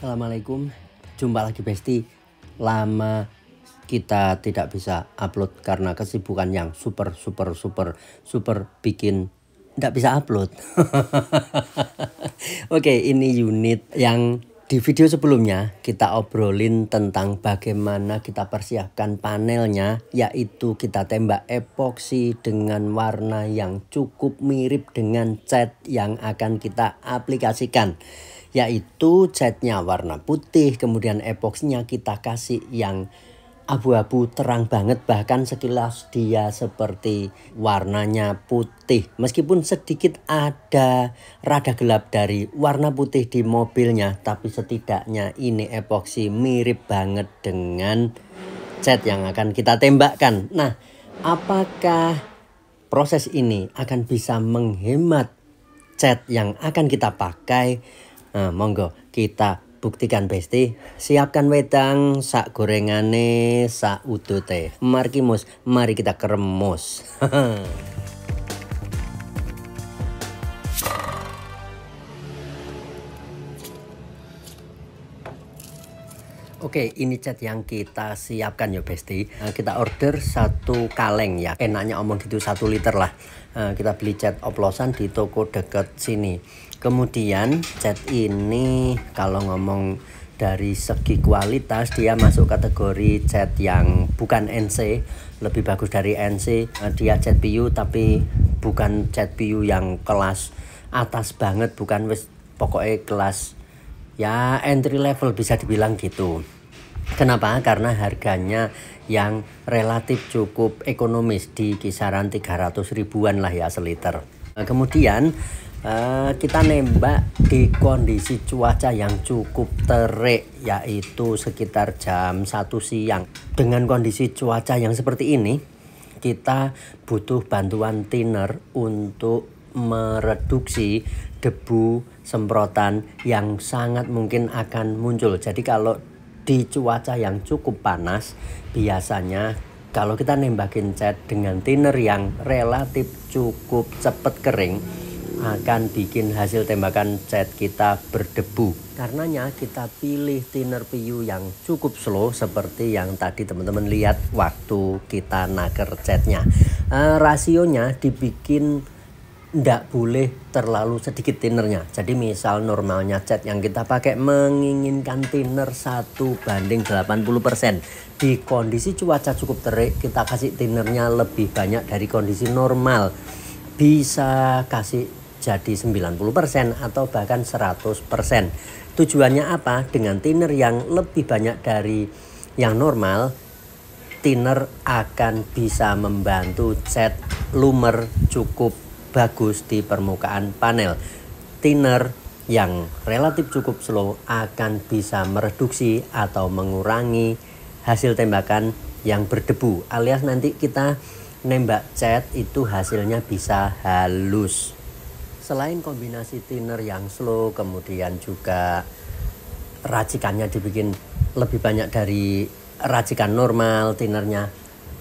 Assalamualaikum Jumpa lagi Besti Lama kita tidak bisa upload karena kesibukan yang super super super super bikin tidak bisa upload Oke ini unit yang di video sebelumnya kita obrolin tentang bagaimana kita persiapkan panelnya yaitu kita tembak epoksi dengan warna yang cukup mirip dengan cat yang akan kita aplikasikan yaitu catnya warna putih kemudian epoksinya kita kasih yang abu-abu terang banget bahkan sekilas dia seperti warnanya putih meskipun sedikit ada rada gelap dari warna putih di mobilnya tapi setidaknya ini epoksi mirip banget dengan cat yang akan kita tembakkan nah apakah proses ini akan bisa menghemat cat yang akan kita pakai Nah, monggo kita buktikan Besti siapkan wedang sak gorengane sak udute markimus mari kita keremus Oke, ini cat yang kita siapkan ya Besti. Eh, kita order satu kaleng ya. Enaknya omong gitu satu liter lah. Eh, kita beli cat oplosan di toko deket sini kemudian cat ini kalau ngomong dari segi kualitas dia masuk kategori cat yang bukan NC lebih bagus dari NC dia cat PU tapi bukan cat PU yang kelas atas banget bukan wis pokoknya kelas ya entry level bisa dibilang gitu Kenapa? Karena harganya yang relatif cukup ekonomis di kisaran 300 ribuan lah ya seliter. Kemudian Eh, kita nembak di kondisi cuaca yang cukup terik yaitu sekitar jam 1 siang dengan kondisi cuaca yang seperti ini kita butuh bantuan thinner untuk mereduksi debu semprotan yang sangat mungkin akan muncul jadi kalau di cuaca yang cukup panas biasanya kalau kita nembakin cat dengan thinner yang relatif cukup cepat kering akan bikin hasil tembakan cat kita berdebu. Karenanya kita pilih thinner PU yang cukup slow seperti yang tadi teman-teman lihat waktu kita naker catnya. Uh, eh, rasionya dibikin tidak boleh terlalu sedikit tinernya jadi misal normalnya cat yang kita pakai menginginkan thinner 1 banding 80% di kondisi cuaca cukup terik kita kasih tinernya lebih banyak dari kondisi normal bisa kasih jadi 90% atau bahkan 100%. Tujuannya apa? Dengan thinner yang lebih banyak dari yang normal, thinner akan bisa membantu cat lumer cukup bagus di permukaan panel. Thinner yang relatif cukup slow akan bisa mereduksi atau mengurangi hasil tembakan yang berdebu alias nanti kita nembak cat itu hasilnya bisa halus selain kombinasi thinner yang slow kemudian juga racikannya dibikin lebih banyak dari racikan normal thinnernya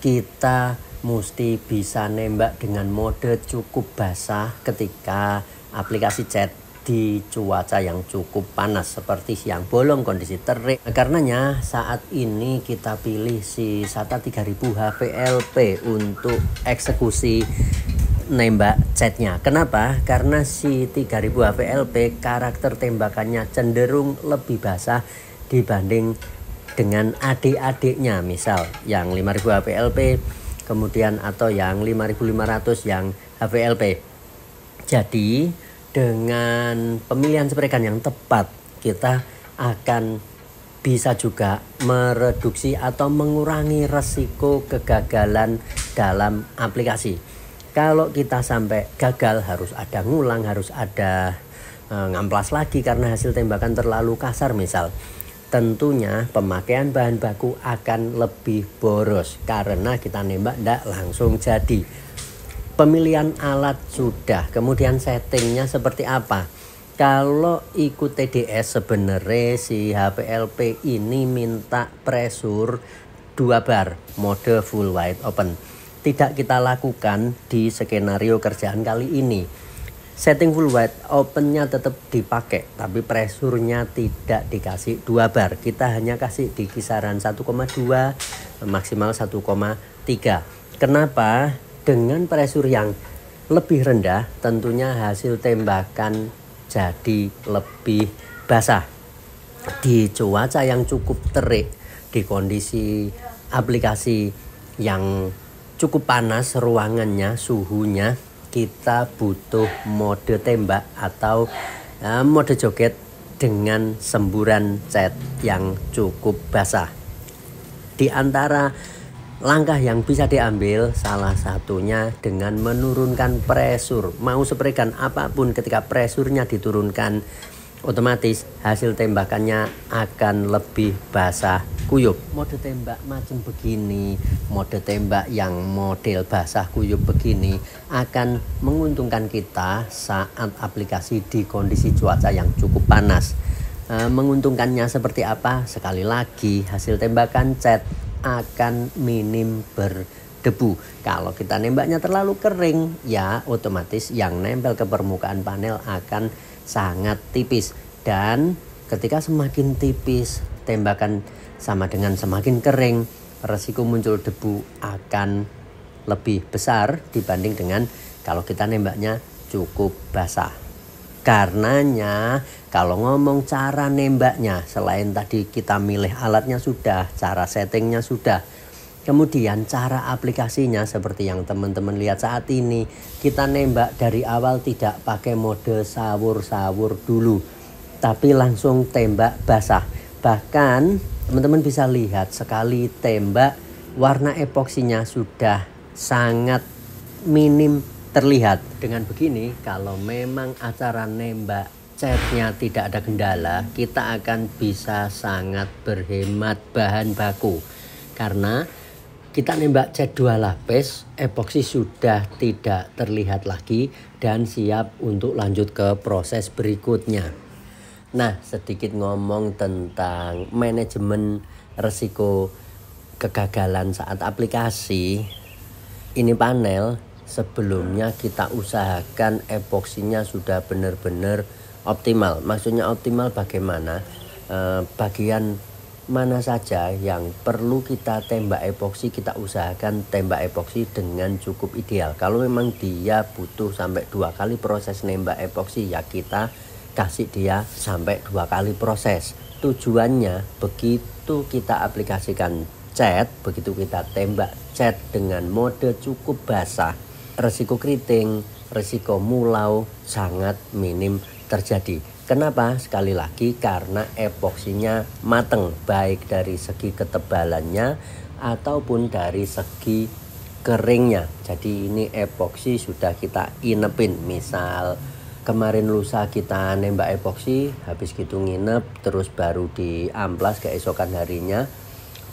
kita mesti bisa nembak dengan mode cukup basah ketika aplikasi chat di cuaca yang cukup panas seperti siang bolong kondisi terik nah, karenanya saat ini kita pilih si SATA 3000 HPLP untuk eksekusi nembak chatnya. Kenapa? Karena si 3000 HVLP karakter tembakannya cenderung lebih basah dibanding dengan adik-adiknya misal yang 5000 HVLP kemudian atau yang 5500 yang HVLP. Jadi dengan pemilihan sprekan yang tepat kita akan bisa juga mereduksi atau mengurangi resiko kegagalan dalam aplikasi. Kalau kita sampai gagal harus ada ngulang, harus ada e, ngamplas lagi karena hasil tembakan terlalu kasar misal. Tentunya pemakaian bahan baku akan lebih boros karena kita nembak tidak langsung jadi. Pemilihan alat sudah, kemudian settingnya seperti apa? kalau ikut TDS sebenarnya si HPLP ini minta pressure 2 bar mode full wide open tidak kita lakukan di skenario kerjaan kali ini. Setting full wide opennya tetap dipakai, tapi presurnya tidak dikasih 2 bar. Kita hanya kasih di kisaran 1,2 maksimal 1,3. Kenapa? Dengan presur yang lebih rendah, tentunya hasil tembakan jadi lebih basah. Di cuaca yang cukup terik, di kondisi aplikasi yang cukup panas ruangannya, suhunya, kita butuh mode tembak atau eh, mode joget dengan semburan cat yang cukup basah. Di antara langkah yang bisa diambil salah satunya dengan menurunkan presur. Mau seperikan apapun ketika presurnya diturunkan otomatis hasil tembakannya akan lebih basah kuyup mode tembak macam begini mode tembak yang model basah kuyup begini akan menguntungkan kita saat aplikasi di kondisi cuaca yang cukup panas e, menguntungkannya seperti apa sekali lagi hasil tembakan cat akan minim berdebu kalau kita nembaknya terlalu kering ya otomatis yang nempel ke permukaan panel akan sangat tipis dan ketika semakin tipis tembakan sama dengan semakin kering resiko muncul debu akan lebih besar dibanding dengan kalau kita nembaknya cukup basah karenanya kalau ngomong cara nembaknya selain tadi kita milih alatnya sudah cara settingnya sudah Kemudian cara aplikasinya seperti yang teman-teman lihat saat ini, kita nembak dari awal tidak pakai mode sawur-sawur dulu, tapi langsung tembak basah. Bahkan teman-teman bisa lihat sekali tembak warna epoksinya sudah sangat minim terlihat. Dengan begini, kalau memang acara nembak catnya tidak ada kendala, kita akan bisa sangat berhemat bahan baku. Karena kita nembak c 2 lapis, epoksi sudah tidak terlihat lagi dan siap untuk lanjut ke proses berikutnya. Nah, sedikit ngomong tentang manajemen resiko kegagalan saat aplikasi. Ini panel sebelumnya kita usahakan epoksinya sudah benar-benar optimal. Maksudnya optimal bagaimana? Eh, bagian mana saja yang perlu kita tembak epoksi kita usahakan tembak epoksi dengan cukup ideal kalau memang dia butuh sampai dua kali proses nembak epoksi ya kita kasih dia sampai dua kali proses tujuannya begitu kita aplikasikan cat begitu kita tembak cat dengan mode cukup basah resiko keriting resiko mulau sangat minim terjadi Kenapa? Sekali lagi karena epoksinya mateng baik dari segi ketebalannya ataupun dari segi keringnya. Jadi ini epoksi sudah kita inepin. Misal kemarin lusa kita nembak epoksi, habis gitu nginep terus baru diamplas keesokan harinya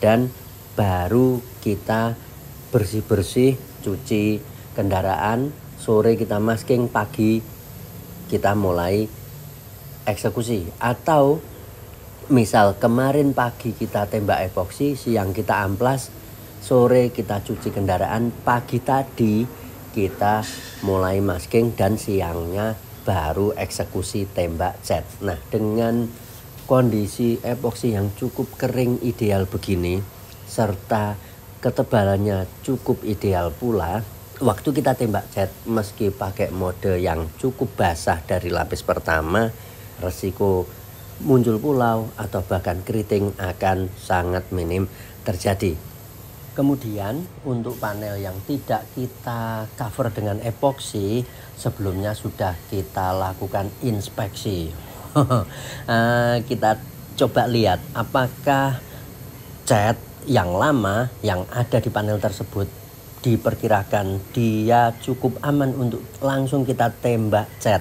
dan baru kita bersih-bersih, cuci kendaraan, sore kita masking, pagi kita mulai eksekusi atau misal kemarin pagi kita tembak epoksi siang kita amplas sore kita cuci kendaraan pagi tadi kita mulai masking dan siangnya baru eksekusi tembak cat nah dengan kondisi epoksi yang cukup kering ideal begini serta ketebalannya cukup ideal pula waktu kita tembak cat meski pakai mode yang cukup basah dari lapis pertama resiko muncul pulau atau bahkan keriting akan sangat minim terjadi. Kemudian untuk panel yang tidak kita cover dengan epoksi sebelumnya sudah kita lakukan inspeksi. Eh, kita coba lihat apakah cat yang lama yang ada di panel tersebut diperkirakan dia cukup aman untuk langsung kita tembak cat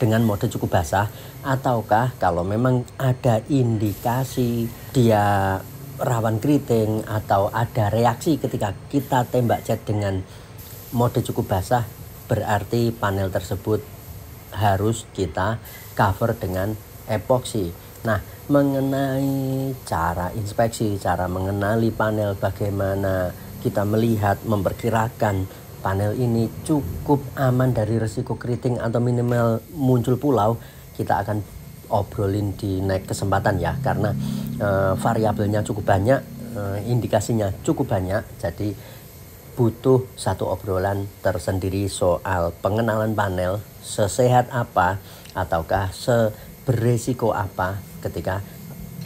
dengan mode cukup basah ataukah kalau memang ada indikasi dia rawan keriting atau ada reaksi ketika kita tembak cat dengan mode cukup basah berarti panel tersebut harus kita cover dengan epoxy. Nah, mengenai cara inspeksi, cara mengenali panel, bagaimana kita melihat, memperkirakan panel ini cukup aman dari resiko keriting atau minimal muncul pulau, kita akan obrolin di naik kesempatan ya karena e, variabelnya cukup banyak, e, indikasinya cukup banyak. Jadi butuh satu obrolan tersendiri soal pengenalan panel sesehat apa ataukah seberesiko apa ketika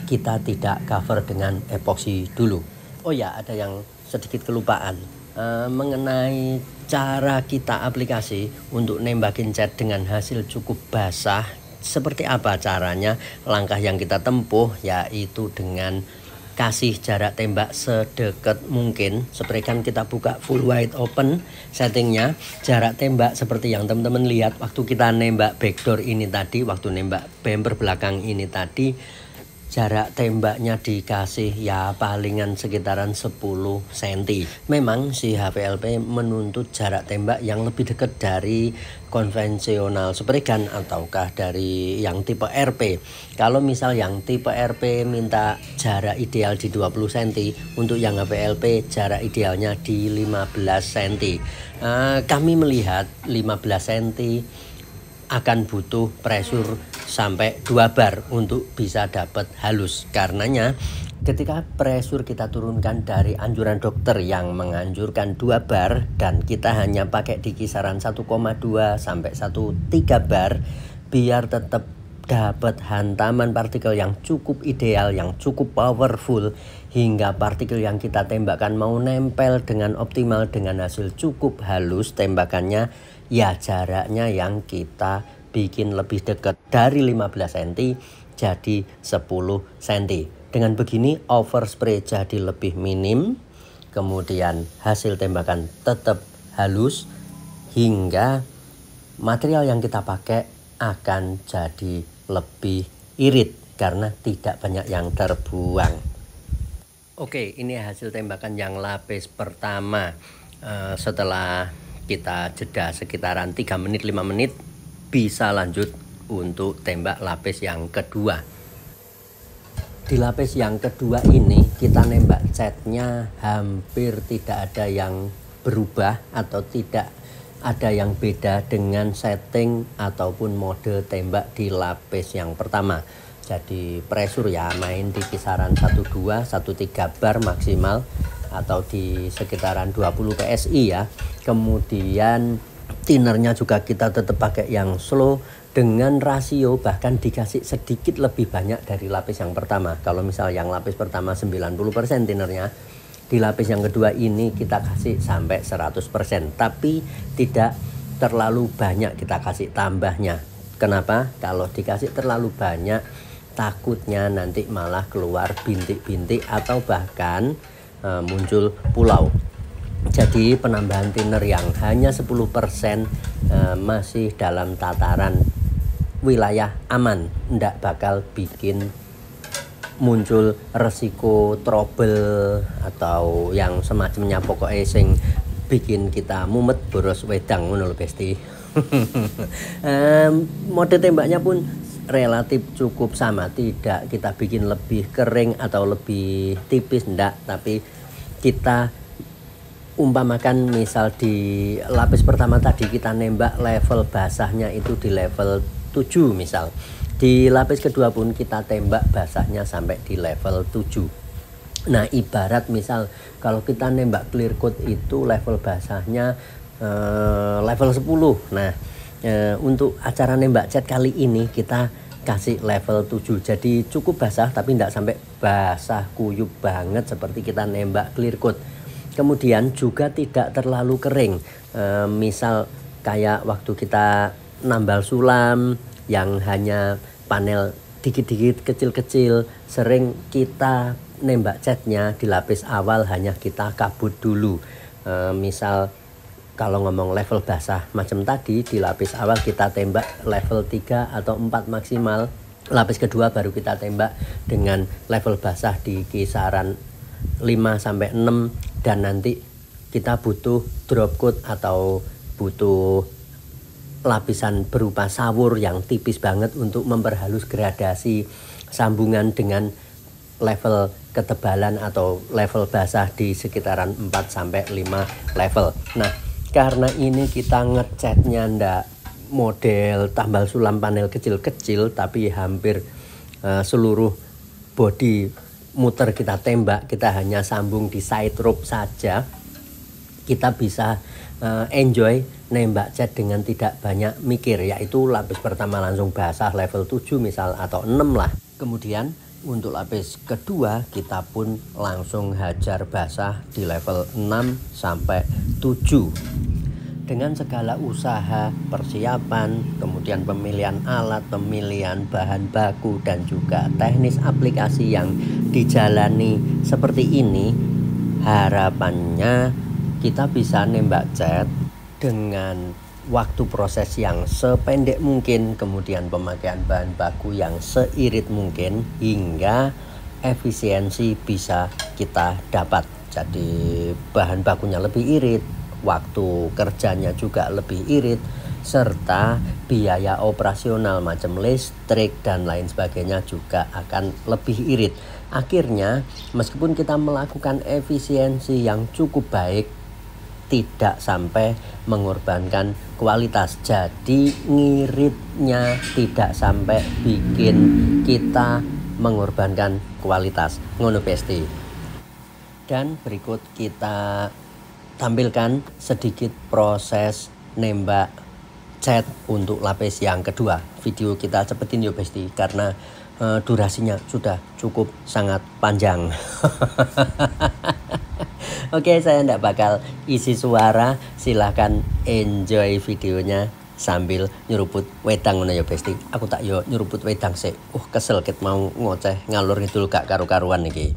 kita tidak cover dengan epoksi dulu. Oh ya, ada yang sedikit kelupaan. Eh, mengenai cara kita aplikasi untuk nembakin chat dengan hasil cukup basah seperti apa caranya langkah yang kita tempuh yaitu dengan kasih jarak tembak sedekat mungkin seperti kan kita buka full wide open settingnya jarak tembak seperti yang teman-teman lihat waktu kita nembak backdoor ini tadi waktu nembak bumper belakang ini tadi jarak tembaknya dikasih ya palingan sekitaran 10 cm. Memang si HVLP menuntut jarak tembak yang lebih dekat dari konvensional spray gun ataukah dari yang tipe RP. Kalau misal yang tipe RP minta jarak ideal di 20 cm, untuk yang HVLP jarak idealnya di 15 cm. Uh, kami melihat 15 cm akan butuh pressure sampai dua bar untuk bisa dapat halus. Karenanya ketika pressure kita turunkan dari anjuran dokter yang menganjurkan dua bar dan kita hanya pakai di kisaran 1,2 sampai 1,3 bar biar tetap dapat hantaman partikel yang cukup ideal, yang cukup powerful hingga partikel yang kita tembakkan mau nempel dengan optimal dengan hasil cukup halus tembakannya ya jaraknya yang kita bikin lebih dekat dari 15 cm jadi 10 cm. Dengan begini overspray jadi lebih minim, kemudian hasil tembakan tetap halus hingga material yang kita pakai akan jadi lebih irit karena tidak banyak yang terbuang. Oke, ini hasil tembakan yang lapis pertama. Eh, setelah kita jeda sekitaran 3 menit 5 menit bisa lanjut untuk tembak lapis yang kedua di lapis yang kedua ini kita nembak catnya hampir tidak ada yang berubah atau tidak ada yang beda dengan setting ataupun mode tembak di lapis yang pertama jadi pressure ya main di kisaran 12 13 bar maksimal atau di sekitaran 20 PSI ya kemudian tinernya juga kita tetap pakai yang slow dengan rasio bahkan dikasih sedikit lebih banyak dari lapis yang pertama. Kalau misal yang lapis pertama 90% tinernya, di lapis yang kedua ini kita kasih sampai 100% tapi tidak terlalu banyak kita kasih tambahnya. Kenapa? Kalau dikasih terlalu banyak takutnya nanti malah keluar bintik-bintik atau bahkan e, muncul pulau. Jadi penambahan thinner yang hanya 10% eh, masih dalam tataran wilayah aman, tidak bakal bikin muncul resiko trouble atau yang semacamnya pokoknya sing bikin kita mumet boros wedang ngono Besti. Eh, mode tembaknya pun relatif cukup sama tidak kita bikin lebih kering atau lebih tipis ndak tapi kita umpamakan misal di lapis pertama tadi kita nembak level basahnya itu di level 7 misal di lapis kedua pun kita tembak basahnya sampai di level 7 nah ibarat misal kalau kita nembak clear coat itu level basahnya eh, level 10 nah eh, untuk acara nembak cat kali ini kita kasih level 7 jadi cukup basah tapi tidak sampai basah kuyup banget seperti kita nembak clear coat kemudian juga tidak terlalu kering e, misal kayak waktu kita nambal sulam yang hanya panel dikit-dikit kecil-kecil sering kita nembak catnya di lapis awal hanya kita kabut dulu e, misal kalau ngomong level basah macam tadi di lapis awal kita tembak level 3 atau 4 maksimal lapis kedua baru kita tembak dengan level basah di kisaran 5 sampai 6 dan nanti kita butuh drop coat atau butuh lapisan berupa sawur yang tipis banget untuk memperhalus gradasi sambungan dengan level ketebalan atau level basah di sekitaran 4 sampai 5 level. Nah, karena ini kita ngecatnya ndak model tambal sulam panel kecil-kecil tapi hampir uh, seluruh body muter kita tembak kita hanya sambung di side rope saja kita bisa uh, enjoy nembak cat dengan tidak banyak mikir yaitu lapis pertama langsung basah level 7 misal atau 6 lah kemudian untuk lapis kedua kita pun langsung hajar basah di level 6 sampai 7 dengan segala usaha, persiapan, kemudian pemilihan alat, pemilihan bahan baku dan juga teknis aplikasi yang dijalani seperti ini harapannya kita bisa nembak cat dengan waktu proses yang sependek mungkin kemudian pemakaian bahan baku yang seirit mungkin hingga efisiensi bisa kita dapat jadi bahan bakunya lebih irit waktu kerjanya juga lebih irit serta biaya operasional macam listrik dan lain sebagainya juga akan lebih irit. Akhirnya, meskipun kita melakukan efisiensi yang cukup baik, tidak sampai mengorbankan kualitas. Jadi ngiritnya tidak sampai bikin kita mengorbankan kualitas. Ngono pesti. Dan berikut kita tampilkan sedikit proses nembak cat untuk lapis yang kedua. Video kita cepetin yuk Besti karena e, durasinya sudah cukup sangat panjang. Oke, saya tidak bakal isi suara. Silahkan enjoy videonya sambil nyeruput wedang ngono ya Besti. Aku tak yo nyeruput wedang sih. Uh kesel ket mau ngoceh ngalur itu gak karu-karuan nih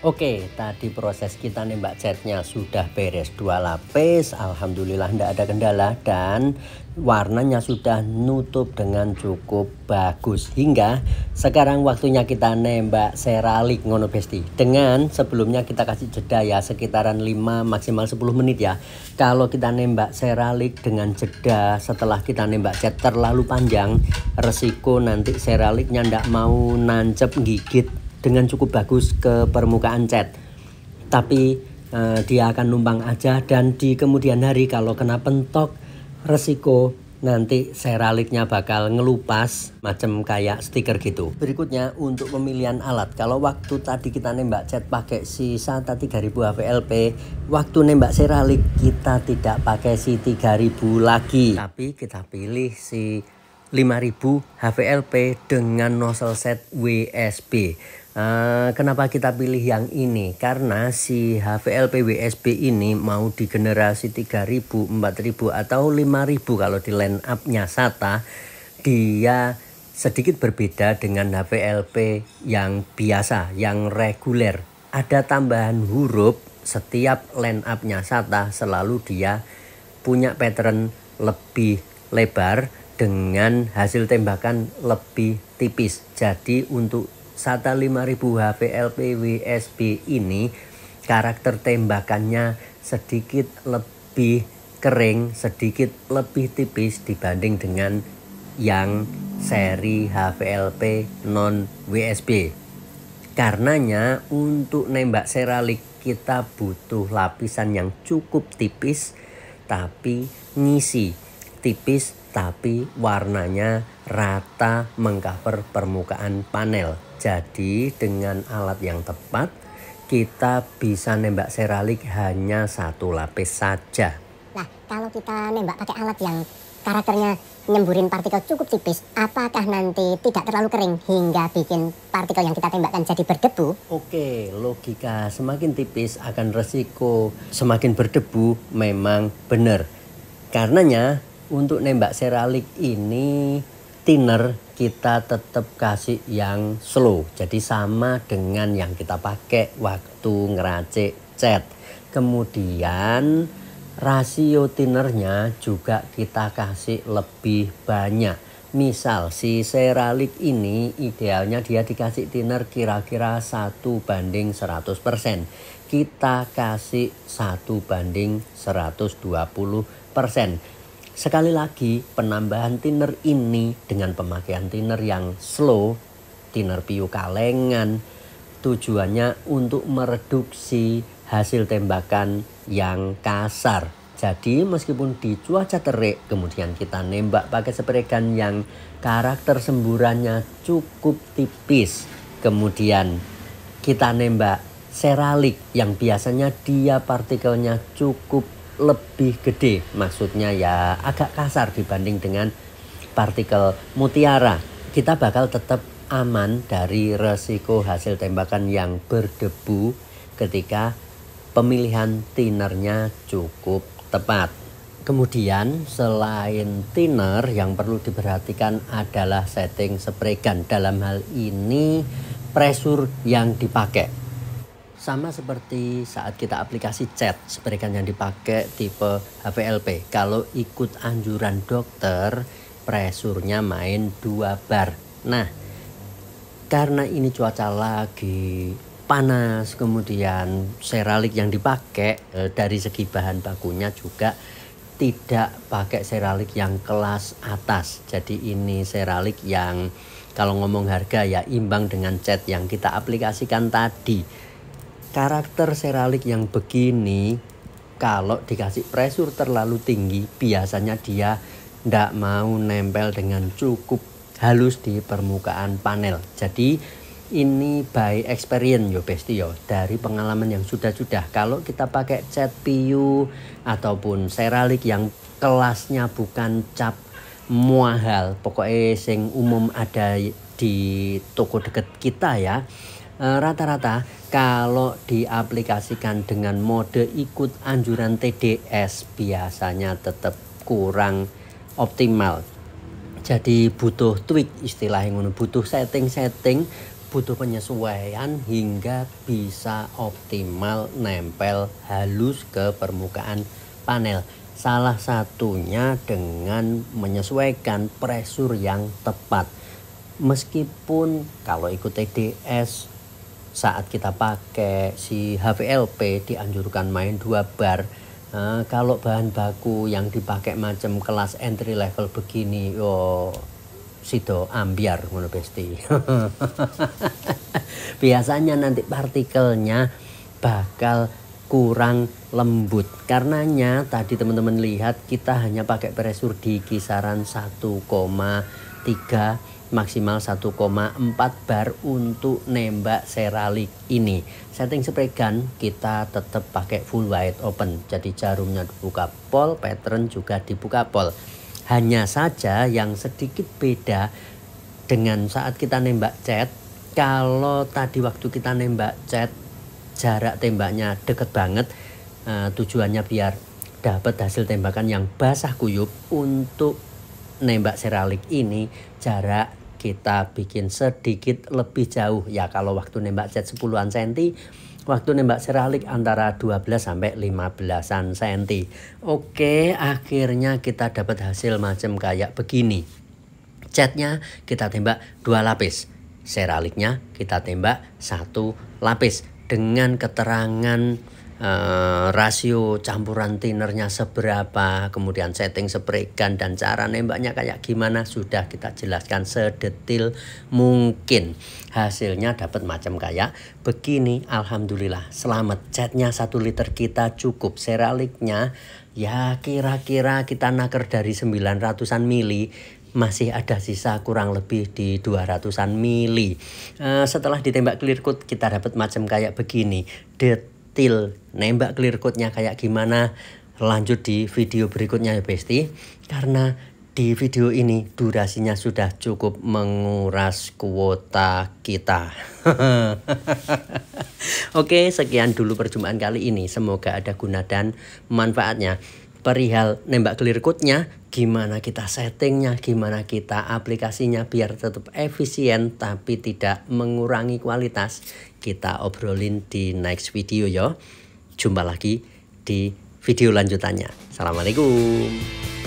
Oke, tadi proses kita nembak catnya sudah beres dua lapis. Alhamdulillah tidak ada kendala dan warnanya sudah nutup dengan cukup bagus. Hingga sekarang waktunya kita nembak seralik ngono besti. Dengan sebelumnya kita kasih jeda ya sekitaran 5 maksimal 10 menit ya. Kalau kita nembak seralik dengan jeda setelah kita nembak cat terlalu panjang, resiko nanti seraliknya ndak mau nancep gigit dengan cukup bagus ke permukaan cat tapi uh, dia akan numpang aja dan di kemudian hari kalau kena pentok resiko nanti seraliknya bakal ngelupas macam kayak stiker gitu berikutnya untuk pemilihan alat kalau waktu tadi kita nembak cat pakai si SATA 3000 HVLP waktu nembak seralik kita tidak pakai si 3000 lagi tapi kita pilih si 5000 HVLP dengan nozzle set WSB Eh, kenapa kita pilih yang ini? Karena si HVLP WSB ini mau di generasi 3000, 4000 atau 5000 kalau di line up-nya SATA dia sedikit berbeda dengan HVLP yang biasa, yang reguler. Ada tambahan huruf setiap line up-nya SATA selalu dia punya pattern lebih lebar dengan hasil tembakan lebih tipis. Jadi untuk SATA 5000 HP LPWSB ini karakter tembakannya sedikit lebih kering, sedikit lebih tipis dibanding dengan yang seri HVLP non WSB. Karenanya untuk nembak seralik kita butuh lapisan yang cukup tipis tapi ngisi, tipis tapi warnanya rata mengcover permukaan panel. Jadi dengan alat yang tepat kita bisa nembak seralik hanya satu lapis saja. Nah, kalau kita nembak pakai alat yang karakternya nyemburin partikel cukup tipis, apakah nanti tidak terlalu kering hingga bikin partikel yang kita tembakkan jadi berdebu? Oke, logika semakin tipis akan resiko semakin berdebu memang benar. Karenanya untuk nembak seralik ini thinner kita tetap kasih yang slow. Jadi sama dengan yang kita pakai waktu ngeracik cat. Kemudian rasio tinernya juga kita kasih lebih banyak. Misal si seralik ini idealnya dia dikasih thinner kira-kira 1 banding 100%. Kita kasih satu banding 120%. Sekali lagi, penambahan thinner ini dengan pemakaian thinner yang slow, thinner piu kalengan, tujuannya untuk mereduksi hasil tembakan yang kasar. Jadi meskipun di cuaca terik kemudian kita nembak pakai spray yang karakter semburannya cukup tipis. Kemudian kita nembak seralik yang biasanya dia partikelnya cukup lebih gede maksudnya ya agak kasar dibanding dengan partikel mutiara kita bakal tetap aman dari resiko hasil tembakan yang berdebu ketika pemilihan tinernya cukup tepat Kemudian selain tiner yang perlu diperhatikan adalah setting spray gun dalam hal ini pressure yang dipakai sama seperti saat kita aplikasi chat seperti yang dipakai tipe HVLP kalau ikut anjuran dokter presurnya main 2 bar nah karena ini cuaca lagi panas kemudian seralik yang dipakai eh, dari segi bahan bakunya juga tidak pakai seralik yang kelas atas jadi ini seralik yang kalau ngomong harga ya imbang dengan cat yang kita aplikasikan tadi Karakter seralik yang begini kalau dikasih pressure terlalu tinggi biasanya dia tidak mau nempel dengan cukup halus di permukaan panel. Jadi ini by experience yo besti yo dari pengalaman yang sudah-sudah kalau kita pakai cat piu ataupun seralik yang kelasnya bukan cap muahal pokoknya sing umum ada di toko deket kita ya Eh, rata-rata kalau diaplikasikan dengan mode ikut anjuran TDS biasanya tetap kurang optimal. Jadi butuh tweak istilah yang butuh setting-setting, butuh penyesuaian hingga bisa optimal nempel halus ke permukaan panel. Salah satunya dengan menyesuaikan pressure yang tepat. Meskipun kalau ikut TDS saat kita pakai si HVLP dianjurkan main dua bar Nah, kalau bahan baku yang dipakai macam kelas entry level begini, yo oh, sido ambiar ngono besti. Biasanya nanti partikelnya bakal kurang lembut. Karenanya tadi teman-teman lihat kita hanya pakai pressure di kisaran 1,3 maksimal 1,4 bar untuk nembak seralik ini setting spray gun kita tetap pakai full wide open jadi jarumnya dibuka pol pattern juga dibuka pol hanya saja yang sedikit beda dengan saat kita nembak cat kalau tadi waktu kita nembak cat jarak tembaknya deket banget uh, tujuannya biar dapat hasil tembakan yang basah kuyup untuk nembak seralik ini jarak kita bikin sedikit lebih jauh ya kalau waktu nembak jet 10-an senti waktu nembak seralik antara 12 sampai 15-an senti oke akhirnya kita dapat hasil macam kayak begini catnya kita tembak dua lapis seraliknya kita tembak satu lapis dengan keterangan uh, rasio campuran tinernya seberapa, kemudian setting spray dan cara nembaknya kayak gimana sudah kita jelaskan sedetil mungkin. Hasilnya dapat macam kayak begini. Alhamdulillah selamat. Catnya 1 liter kita cukup. Seraliknya ya kira-kira kita naker dari 900-an mili masih ada sisa kurang lebih di 200-an mili. Uh, setelah ditembak clear coat kita dapat macam kayak begini. Det til nembak clear code-nya kayak gimana lanjut di video berikutnya ya Besti karena di video ini durasinya sudah cukup menguras kuota kita. Oke, sekian dulu perjumpaan kali ini. Semoga ada guna dan manfaatnya. Perihal nembak clear code-nya, gimana kita settingnya, gimana kita aplikasinya biar tetap efisien tapi tidak mengurangi kualitas kita obrolin di next video ya. Jumpa lagi di video lanjutannya. Assalamualaikum.